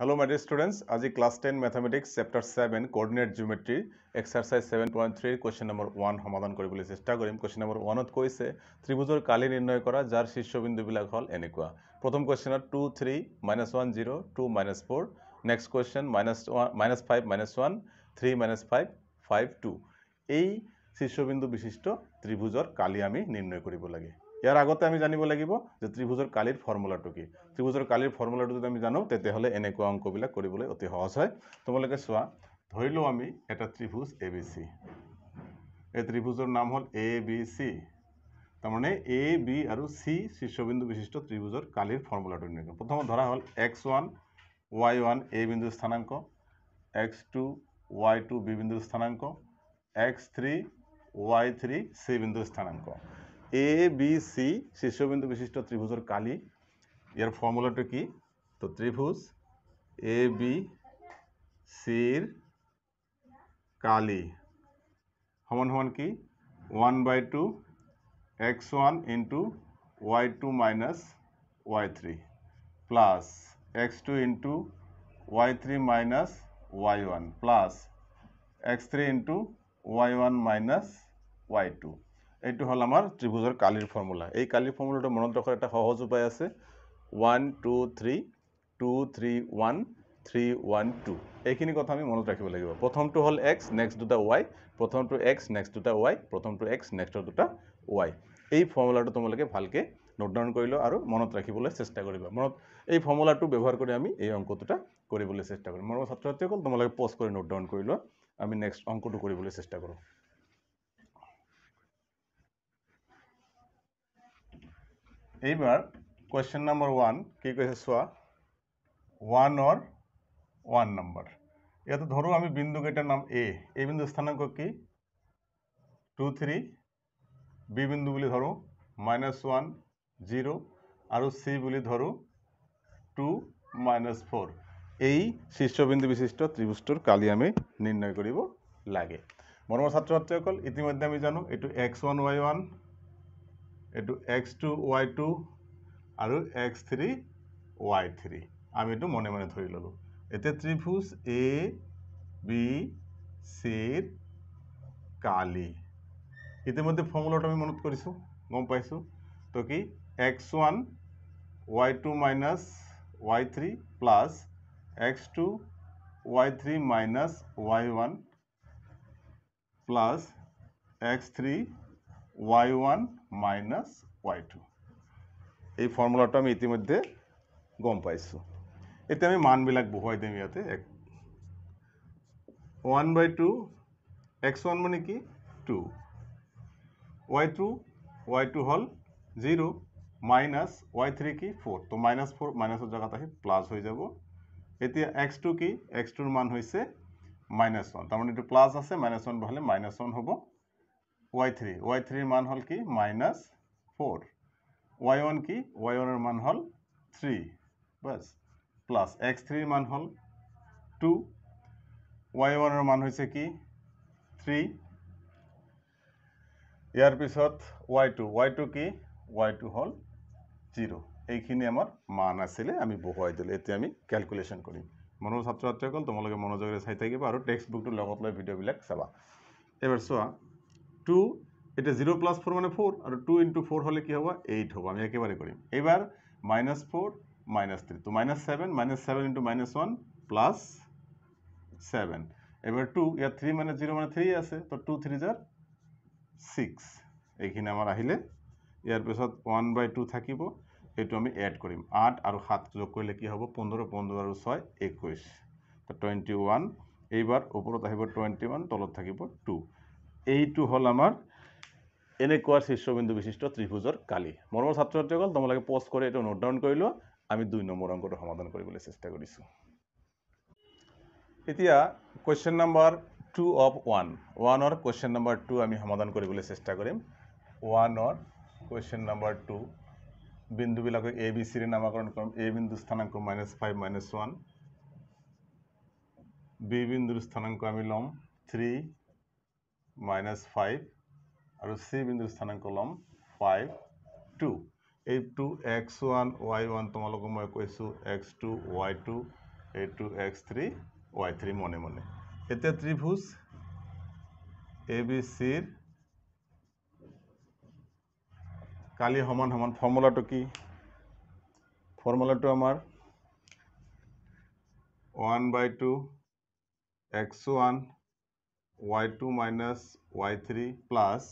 hello' my dear students আজি class ten mathematics chapter seven coordinate জিঅ'মেট্ৰিৰ exercise seven point থ্ৰীৰ question number one সমাধান কৰিবলৈ চেষ্টা কৰিম কুৱেশ্যন নম্বৰ ওৱানত কৈছে ত্ৰিভুজৰ কালি নিৰ্ণয় কৰা যাৰ শীৰ্ষবিন্দুবিলাক হ'ল এনেকুৱা প্ৰথম কুৱেশ্যনত two three minus one zero' two minus four next question minus one minus five minus one three minus five five two এই শীৰ্ষবিন্দু বিশিষ্ট ত্ৰিভুজৰ কালি আমি নিৰ্ণয় কৰিব লাগে ইয়াৰ আগতে আমি জানিব লাগিব যে ত্ৰিভুজৰ কালিৰ ফৰ্মুলাটো কি ত্ৰিভুজৰ কালিৰ ফৰ্মুলাটো যদি আমি জানো তেতিয়াহ'লে এনেকুৱা অংকবিলাক কৰিবলৈ অতি সহজ হয় তোমালোকে চোৱা ধৰি লওঁ আমি এটা ত্ৰিভুজ এ বি চি এই ত্ৰিভুজৰ নাম হ'ল এ বি চি তাৰমানে এ বি আৰু চি শীৰ্ষবিন্দু বিশিষ্ট ত্ৰিভুজৰ কালিৰ ফৰ্মুলাটো নিৰ্ণয় প্ৰথমত ধৰা হ'ল X one Y one A বিন্দু স্থানাংক X two Y two B বিন্দু স্থানাংক X three Y three C বিন্দু স্থানাঙ্ক এ বি সি শীর্ষবিন্দু বিশিষ্ট ত্রিভুজের কালি এর ফর্মুলাটা কি তো ত্রিভুজ এ বি সির কালি সমান সমান কি one by two X one into Y two minus Y three plus X two into Y three minus Y one plus X three into Y one minus Y two এইটো হ'ল আমাৰ ত্ৰিভুজৰ কালিৰ formula এই কালিৰ ফৰ্মুলাটো মনত ৰখাৰ এটা সহজ উপায় আছে one two three two three one three one two এইখিনি কথা আমি মনত ৰাখিব লাগিব প্ৰথমটো হ'ল এক্স নেক্সট দুটা ৱাই প্ৰথমটো এক্স নেক্সট দুটা ৱাই প্ৰথমটো এক্স নেক্সট দুটা ৱাই এই ফৰ্মুলাটো তোমালোকে ভালকৈ নোট ডাউন কৰি লোৱা আৰু মনত ৰাখিবলৈ চেষ্টা কৰিবা মনত এই ফৰ্মুলাটো ব্যৱহাৰ কৰি আমি এই অংক দুটা কৰিবলৈ চেষ্টা কৰিম মোৰ ছাত্ৰ ছাত্ৰীসকল তোমালোকে প'জ কৰি নোট ডাউন কৰি লোৱা আমি নেক্সট অংকটো কৰিবলৈ চেষ্টা কৰোঁ এইবার কোয়েশ্চেন নাম্বার ওয়ান কী কয়েছে সোয়া ওয়ান অর ওয়ান নাম্বার এটাতে ধরো আমি বিন্দু এটার নাম এ এই বিন্দু স্থানাঙ্ক কি টু থ্রি বি বিন্দু বলে ধরো মাইনাস ওয়ান জিরো আৰু সি বুলি ধরো টু মাইনাস ফোর এই শীর্ষবিন্দু বিশিষ্ট ত্রিভুষ্টর কালি আমি নিৰ্ণয় কৰিব লাগে ছাত্র ছাত্ৰ ছাত্ৰীসকল ইতিমধ্যে আমি জানো এইটো এক্স ওৱান ৱাই ওৱান এইটো এক্স টু ৱাই টু আৰু এক্স থ্ৰী ৱাই থ্ৰী আমি এইটো মনে মনে ধৰি ল'লোঁ এতিয়া ত্ৰিভুজ এ বি চিৰ কালি ইতিমধ্যে ফৰ্মুলাটো আমি মনত কৰিছোঁ গম পাইছোঁ তো কি X one Y two minus Y three plus X two Y three minus Y one plus X three Y one minus Y two এই ফর্মুলাটা আমি ইতিমধ্যে গম পাইছোঁ এতিয়া আমি মানবিলাক বহুৱাই দিম ইয়াতে এক one by two X one মানে কি two Y two Y two হল জিরো মাইনাস ওয়াই থ্রি কি ফোর তো মাইনাস ফোর মাইনাসের জায়গাত আহি প্লাস হয়ে যাব এতিয়া এক্স টু কি এক্স টুর মান হয়েছে মাইনাস ওয়ান তার মানে এটা প্লাস আছে মাইনাস ওয়ান বহলে মাইনাস ওয়ান হব y3 y3 এর মান হল কি -4 y1 কি y1 এর মান হল 3 বাস প্লাস x3 এর মান হল 2 y1 এর মান হইছে কি 3 ইয়ার পিছত y2 y2 কি y2 হল 0 এইখিনি আমার মান আছেলে আমি বহুয়াই দিলে এতে আমি ক্যালকুলেশন করি মনৰ ছাত্ৰ ছাত্ৰীসকল তোমালোকে মনোযোগৰে চাই থাকিবা আৰু টেক্সট বুকটো লগত লৈ ভিডিঅ' বিলাক চাবা এবাৰ চোৱা টু এটা জিরো প্লাস ফোর মানে ফোর আর টু ইন্টু ফোর হলে কি হবো এইট হবো আমি একেবারে করি এবার মাইনাস ফোর মাইনাস থ্রি তো minus seven minus seven into minus one plus seven এবার টু ইয়ার থ্রি মানে জিরো মানে থ্রি আছে তো টু থ্রি যার সিক্স এইখানে আমার আহিলে ইয়ার পিছত ওয়ান বাই টু থাকিব এইটো আমি এড করিম আট আর সাত যোগ করলে কি হবো পনেরো পনেরো আর ছয় একুশ তো টোয়েন্টি ওয়ান এইবার উপর আহিব টোয়েন্টি ওয়ান তলত থাকিব টু এইটো হ'ল আমাৰ এনেকুৱা শীৰ্ষবিন্দু বিশিষ্ট ত্ৰিভুজৰ কালি মৰমৰ ছাত্ৰ ছাত্ৰীসকল তোমালোকে পষ্ট কৰি এইটো নোট ডাউন কৰি লোৱা আমি দুই নম্বৰ অংকটো সমাধান কৰিবলৈ চেষ্টা কৰিছোঁ এতিয়া question number two of one ওৱানৰ কুৱেশ্যন নম্বৰ টু আমি সমাধান কৰিবলৈ চেষ্টা কৰিম ওৱানৰ কুৱেশ্যন নম্বৰ টু বিন্দুবিলাকক এ বি চিৰে নামাকৰণ কৰিম এ বিন্দু স্থানাংক minus five minus one B বিন্দুৰ স্থানাংক আমি ল'ম থ্ৰী মাইনাছ ফাইভ আৰু চি বিন্দুৰ স্থানাংক ল'ম ফাইভ টু এই two X one Y one তোমালোকক মই কৈছোঁ এক্স টু ৱাই টু এই two X three Y three মনে মনে এতিয়া ত্ৰিভুজ এ বি চিৰ কালি সমান সমান ফৰ্মুলাটো কি ফৰ্মুলাটো আমাৰ one by two X one y2 minus y3 plus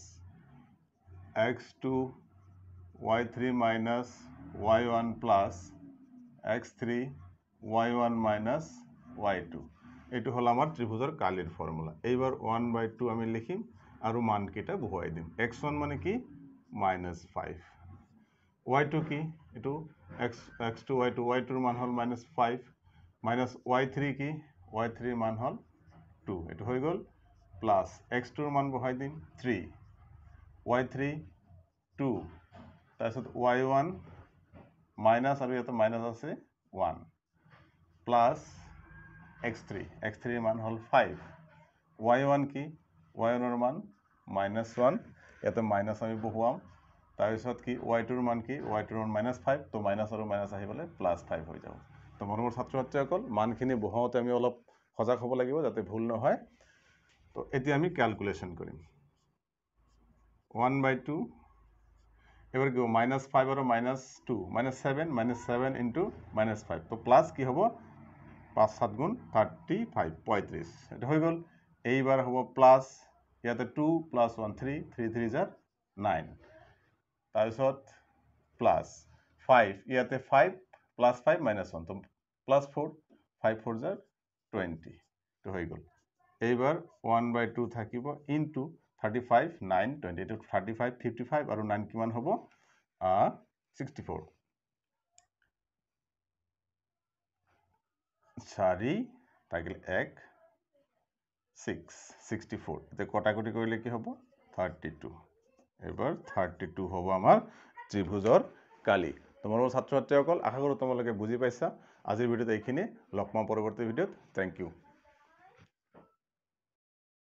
x2 y3 minus y1 plus x3 y1 minus y2 এইটো হল আমার ত্রিভুজের কালির ফর্মুলা এইবার 1 বাই 2 আমি লিখিম আর মানকেটা বহুয়াই দিম x1 মানে কি মাইনাস ফাইভ y2 টু কি এটু X X two Y two Y টুর মান হল minus five minus Y three কি ওয়াই থ্রির মান হল টু এটু হয়ে গেল প্লাস এক্স টুর মান বহাই দিম থ্রি ওয়াই থ্রি টু তারপর ওয়াই ওয়ান মাইনাস আর ইয়াতে মাইনাস আছে one plus X three X থ্রির মান হল ফাইভ ওয়াই ওয়ান কি ওয়াই ওয়ানের মান মাইনাস ওয়ান ইয়াতে মাইনাস আমি বহুয়াম তারপর কি ওয়াই টুর মান কি ওয়াই টুর মান মাইনাস ফাইভ তো মাইনাস আর মাইনাস আহিবলে প্লাস ফাইভ হয়ে যাব তো মনোবর ছাত্র ছাত্রী অকল মানখিনি বহাওতে আমি অল্প সজাগ হব লাগবে যাতে ভুল নহয় তো এতিয়া আমি ক্যালকুলেশন করি ওয়ান বাই টু এবার কি মাইনাস ফাইভ আর minus two minus seven minus seven into minus five তো প্লাস কি হব পাঁচ সাত গুণ থার্টি ফাইভ পঁয়ত্রিশ এটা হয়ে গেল এইবার হব প্লাস ইয়াতে two plus one three three three যার নাইন তারপর প্লাস ফাইভ ইয়াতে five plus five minus one তো প্লাস ফোর ফাইভ ফোর যার টোয়েন্টি এটা হয়ে গেল এইবাৰ ওৱান বাই টু থাকিব into thirty five nine twenty two thirty five fifty five আৰু নাইন কিমান হ'ব ছিক্সটি ফ'ৰ চাৰি থাকিলে এক ছিক্স ছিক্সটি ফ'ৰ এতিয়া কটাকটি কৰিলে কি হ'ব থাৰ্টি টু এইবাৰ থাৰ্টি টু হ'ব আমাৰ ত্ৰিভুজৰ কালি তোমালোকৰ ছাত্ৰ ছাত্ৰীসকল আশা কৰোঁ তোমালোকে বুজি পাইছা আজিৰ ভিডিঅ'ত এইখিনি লগ পাওঁ পৰৱৰ্তী ভিডিঅ'ত থেংক ইউ